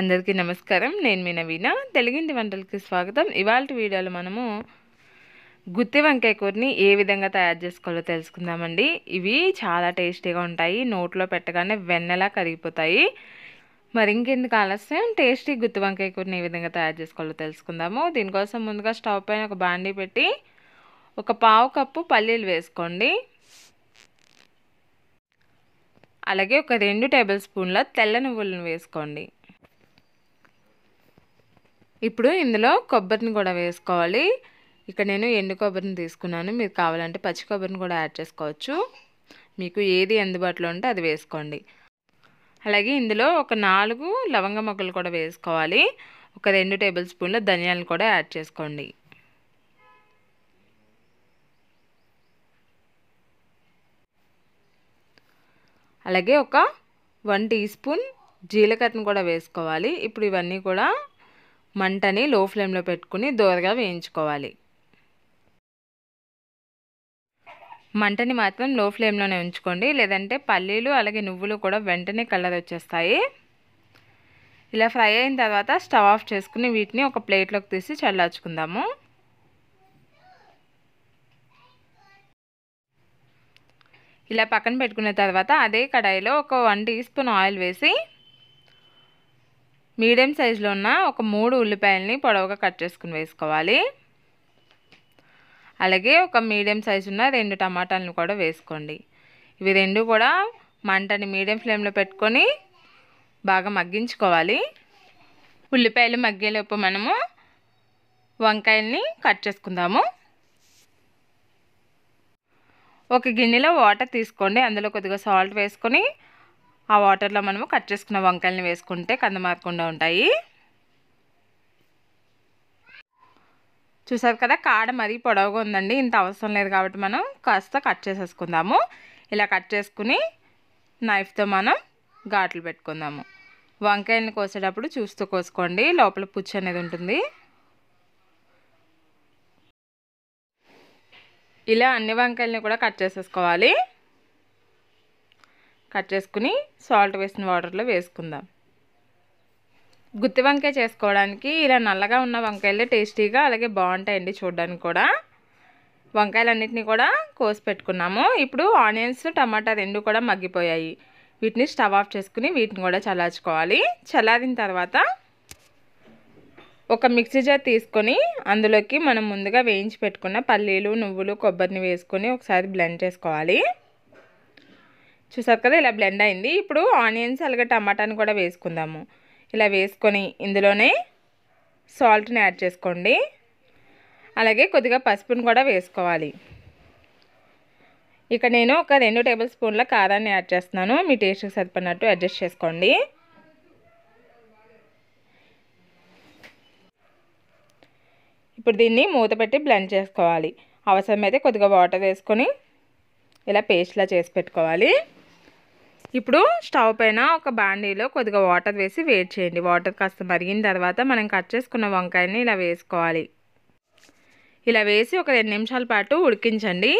అందరికీ నమస్కారం నేను మీ నవీన తెలుగింటి వంటలకి స్వాగతం ఇవాళ వీడియోలో మనము గుత్తి వంకాయ కూరని ఏ విధంగా తయారు చేసుకోవాలో తెలుసుకుందామండి ఇవి చాలా టేస్టీగా ఉంటాయి నోట్లో పెట్టగానే వెన్నెలా కరిగిపోతాయి మరి ఇంకెందుకు ఆలస్యం టేస్టీ గుత్తి వంకాయ కూరని ఏ విధంగా తయారు చేసుకోవాలో తెలుసుకుందాము దీనికోసం ముందుగా స్టవ్ పైన ఒక బాండీ పెట్టి ఒక పావు కప్పు పల్లీలు వేసుకోండి అలాగే ఒక రెండు టేబుల్ స్పూన్ల తెల్ల నువ్వులను వేసుకోండి ఇప్పుడు ఇందులో కొబ్బరిని కూడా వేసుకోవాలి ఇక్కడ నేను ఎండు కొబ్బరిని తీసుకున్నాను మీరు కావాలంటే పచ్చి కొబ్బరిని కూడా యాడ్ చేసుకోవచ్చు మీకు ఏది అందుబాటులో ఉంటే అది వేసుకోండి అలాగే ఇందులో ఒక నాలుగు లవంగ మొక్కలు కూడా వేసుకోవాలి ఒక రెండు టేబుల్ స్పూన్ల ధనియాలను కూడా యాడ్ చేసుకోండి అలాగే ఒక వన్ టీ స్పూన్ జీలకర్రను కూడా వేసుకోవాలి ఇప్పుడు ఇవన్నీ కూడా మంటని లో ఫ్లేమ్లో పెట్టుకుని దోరగా వేయించుకోవాలి మంటని మాత్రం లో ఫ్లేమ్లోనే ఉంచుకోండి లేదంటే పల్లీలు అలాగే నువ్వులు కూడా వెంటనే కలర్ వచ్చేస్తాయి ఇలా ఫ్రై అయిన తర్వాత స్టవ్ ఆఫ్ చేసుకుని వీటిని ఒక ప్లేట్లోకి తీసి చల్లార్చుకుందాము ఇలా పక్కన పెట్టుకున్న తర్వాత అదే కడాయిలో ఒక వన్ టీ స్పూన్ ఆయిల్ వేసి మీడియం సైజులో ఉన్న ఒక మూడు ఉల్లిపాయలని పొడవుగా కట్ చేసుకుని వేసుకోవాలి అలాగే ఒక మీడియం సైజు ఉన్న రెండు టమాటాలను కూడా వేసుకోండి ఇవి రెండు కూడా మంటని మీడియం ఫ్లేమ్లో పెట్టుకొని బాగా మగ్గించుకోవాలి ఉల్లిపాయలు మగ్గేలోపు మనము వంకాయల్ని కట్ చేసుకుందాము ఒక గిన్నెలో వాటర్ తీసుకోండి అందులో కొద్దిగా సాల్ట్ వేసుకొని ఆ వాటర్లో మనము కట్ చేసుకున్న వంకాయలను వేసుకుంటే కందమారకుండా ఉంటాయి చూసారు కదా కాడ మరీ పొడవుగా ఉందండి ఇంత అవసరం లేదు కాబట్టి మనం కాస్త కట్ చేసేసుకుందాము ఇలా కట్ చేసుకుని నైఫ్తో మనం ఘాట్లు పెట్టుకుందాము వంకాయలను కోసేటప్పుడు చూస్తూ కోసుకోండి లోపల పుచ్చు అనేది ఉంటుంది ఇలా అన్ని వంకాయలని కూడా కట్ చేసేసుకోవాలి కట్ చేసుకుని సాల్ట్ వేసిన వాటర్లో వేసుకుందాం గుత్తి వంకాయ చేసుకోవడానికి ఇలా నల్లగా ఉన్న వంకాయలే టేస్టీగా అలాగే బాగుంటాయండి చూడడానికి కూడా వంకాయలన్నింటినీ కూడా కోసి పెట్టుకున్నాము ఇప్పుడు ఆనియన్స్ టమాటా రెండు కూడా మగ్గిపోయాయి వీటిని స్టవ్ ఆఫ్ చేసుకుని వీటిని కూడా చల్లార్చుకోవాలి చల్లారిన తర్వాత ఒక మిక్సీ జార్ తీసుకొని అందులోకి మనం ముందుగా వేయించి పెట్టుకున్న పల్లీలు నువ్వులు కొబ్బరిని వేసుకొని ఒకసారి బ్లెండ్ చేసుకోవాలి చూసారు కదా ఇలా బ్లెండ్ అయింది ఇప్పుడు ఆనియన్స్ అలాగే టమాటాని కూడా వేసుకుందాము ఇలా వేసుకొని ఇందులోనే సాల్ట్ని యాడ్ చేసుకోండి అలాగే కొద్దిగా పసుపుని కూడా వేసుకోవాలి ఇక నేను ఒక రెండు టేబుల్ స్పూన్ల కారాన్ని యాడ్ చేస్తున్నాను మీ టేస్ట్కి సరిపడినట్టు అడ్జస్ట్ చేసుకోండి ఇప్పుడు దీన్ని మూత పెట్టి బ్లెండ్ చేసుకోవాలి అవసరమైతే కొద్దిగా వాటర్ వేసుకొని ఇలా పేస్ట్లా చేసి పెట్టుకోవాలి ఇప్పుడు స్టవ్ పైన ఒక బాండీలో కొద్దిగా వాటర్ వేసి వేడి చేయండి వాటర్ కాస్త మరిగిన తర్వాత మనం కట్ చేసుకున్న వంకాయని ఇలా వేసుకోవాలి ఇలా వేసి ఒక రెండు నిమిషాల పాటు ఉడికించండి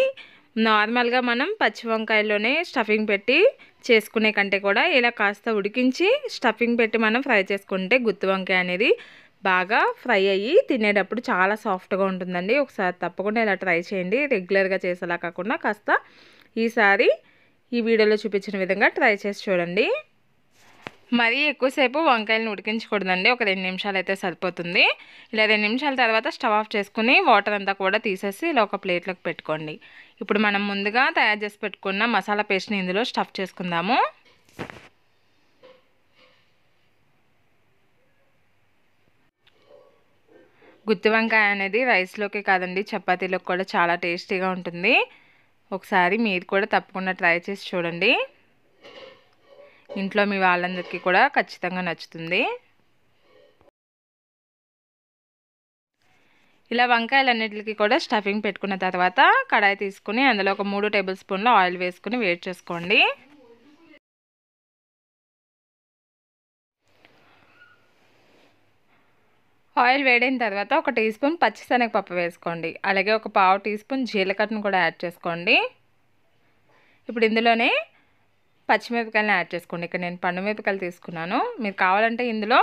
నార్మల్గా మనం పచ్చి వంకాయలోనే స్టఫింగ్ పెట్టి చేసుకునే కంటే కూడా ఇలా కాస్త ఉడికించి స్టఫింగ్ పెట్టి మనం ఫ్రై చేసుకుంటే గుత్తి వంకాయ అనేది బాగా ఫ్రై అయ్యి తినేటప్పుడు చాలా సాఫ్ట్గా ఉంటుందండి ఒకసారి తప్పకుండా ఇలా ట్రై చేయండి రెగ్యులర్గా చేసేలా కాకుండా కాస్త ఈసారి ఈ వీడియోలో చూపించిన విధంగా ట్రై చేసి చూడండి మరీ ఎక్కువసేపు వంకాయలను ఉడికించకూడదండి ఒక రెండు నిమిషాలు అయితే సరిపోతుంది ఇలా రెండు నిమిషాల తర్వాత స్టవ్ ఆఫ్ చేసుకుని వాటర్ అంతా కూడా తీసేసి ఇలా ఒక ప్లేట్లోకి పెట్టుకోండి ఇప్పుడు మనం ముందుగా తయారు చేసి పెట్టుకున్న మసాలా పేస్ట్ని ఇందులో స్టఫ్ చేసుకుందాము గుత్తి వంకాయ అనేది రైస్లోకి కాదండి చపాతీలోకి కూడా చాలా టేస్టీగా ఉంటుంది ఒకసారి మీరు కూడా తప్పకుండా ట్రై చేసి చూడండి ఇంట్లో మీ వాళ్ళందరికీ కూడా ఖచ్చితంగా నచ్చుతుంది ఇలా వంకాయలన్నిటికీ కూడా స్టఫింగ్ పెట్టుకున్న తర్వాత కడాయి తీసుకుని అందులో ఒక మూడు టేబుల్ స్పూన్లు ఆయిల్ వేసుకుని వేడి చేసుకోండి ఆయిల్ వేడైన తర్వాత ఒక టీ స్పూన్ పచ్చిశనగపప్పు వేసుకోండి అలాగే ఒక పావు టీ స్పూన్ జీలకర్రను కూడా యాడ్ చేసుకోండి ఇప్పుడు ఇందులోనే పచ్చిమిరపకాయలను యాడ్ చేసుకోండి ఇక్కడ నేను పండు మిరపకాయలు తీసుకున్నాను మీరు కావాలంటే ఇందులో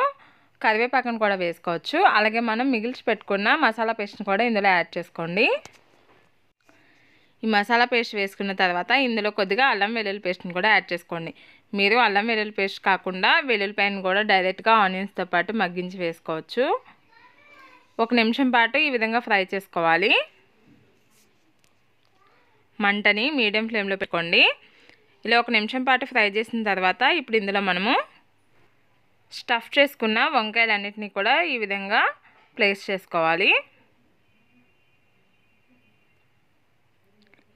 కరివేపాకను కూడా వేసుకోవచ్చు అలాగే మనం మిగిల్చి పెట్టుకున్న మసాలా పేస్ట్ని కూడా ఇందులో యాడ్ చేసుకోండి ఈ మసాలా పేస్ట్ వేసుకున్న తర్వాత ఇందులో కొద్దిగా అల్లం వెల్లుల్లి పేస్ట్ని కూడా యాడ్ చేసుకోండి మీరు అల్లం వెల్లుల్లి పేస్ట్ కాకుండా వెల్లుల్లిపాయను కూడా డైరెక్ట్గా ఆనియన్స్తో పాటు మగ్గించి వేసుకోవచ్చు ఒక నిమిషం పాటు ఈ విధంగా ఫ్రై చేసుకోవాలి మంటని మీడియం ఫ్లేమ్లో పెట్టుకోండి ఇలా ఒక నిమిషం పాటు ఫ్రై చేసిన తర్వాత ఇప్పుడు ఇందులో మనము స్టఫ్ చేసుకున్న వంకాయలన్నింటినీ కూడా ఈ విధంగా ప్లేస్ చేసుకోవాలి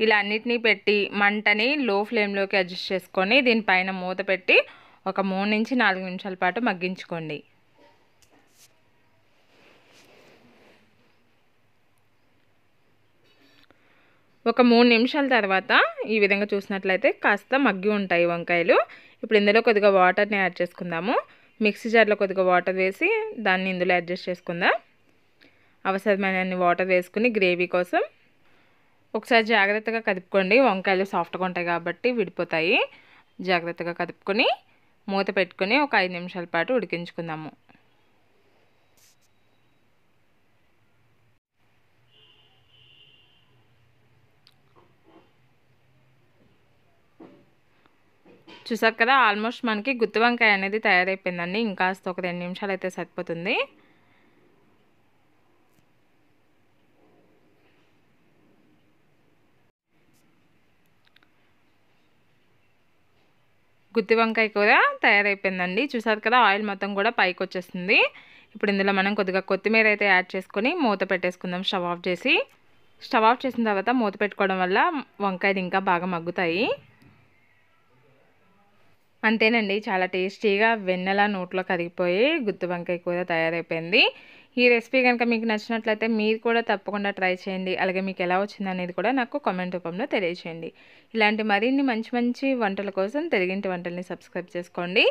ఇలా అన్నిటినీ పెట్టి మంటని లో ఫ్లేమ్లోకి అడ్జస్ట్ చేసుకొని దీనిపైన మూత పెట్టి ఒక మూడు నుంచి నాలుగు నిమిషాల పాటు మగ్గించుకోండి ఒక మూడు నిమిషాల తర్వాత ఈ విధంగా చూసినట్లయితే కాస్త మగ్గి ఉంటాయి వంకాయలు ఇప్పుడు ఇందులో కొద్దిగా వాటర్ని యాడ్ చేసుకుందాము మిక్సీ జార్లో కొద్దిగా వాటర్ వేసి దాన్ని ఇందులో అడ్జస్ట్ చేసుకుందాం అవసరమైన వాటర్ వేసుకుని గ్రేవీ కోసం ఒకసారి జాగ్రత్తగా కదుపుకోండి వంకాయలు సాఫ్ట్గా ఉంటాయి కాబట్టి విడిపోతాయి జాగ్రత్తగా కదుపుకొని మూత పెట్టుకొని ఒక ఐదు నిమిషాల పాటు ఉడికించుకుందాము చూసారు కదా ఆల్మోస్ట్ మనకి గుత్తి వంకాయ అనేది తయారైపోయిందండి ఇంకా ఒక రెండు నిమిషాలు అయితే సరిపోతుంది గుత్తి వంకాయ కూర తయారైపోయిందండి చూసారు కదా ఆయిల్ మొత్తం కూడా పైకి వచ్చేస్తుంది ఇప్పుడు ఇందులో మనం కొద్దిగా కొత్తిమీర అయితే యాడ్ చేసుకొని మూత పెట్టేసుకుందాం స్టవ్ ఆఫ్ చేసి స్టవ్ ఆఫ్ చేసిన తర్వాత మూత పెట్టుకోవడం వల్ల వంకాయలు ఇంకా బాగా మగ్గుతాయి అంతేనండి చాలా టేస్టీగా వెన్నెల నోట్లో కరిగిపోయి గుత్తి వంకాయ కూర తయారైపోయింది ఈ రెసిపీ కనుక మీకు నచ్చినట్లయితే మీరు కూడా తప్పకుండా ట్రై చేయండి అలాగే మీకు ఎలా వచ్చింది అనేది కూడా నాకు కామెంట్ రూపంలో తెలియచేయండి ఇలాంటి మరిన్ని మంచి మంచి వంటల కోసం తెలిగింటి వంటల్ని సబ్స్క్రైబ్ చేసుకోండి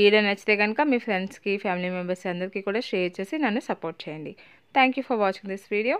వీడియో నచ్చితే కనుక మీ ఫ్రెండ్స్కి ఫ్యామిలీ మెంబర్స్ అందరికీ కూడా షేర్ చేసి నన్ను సపోర్ట్ చేయండి thank for watching this video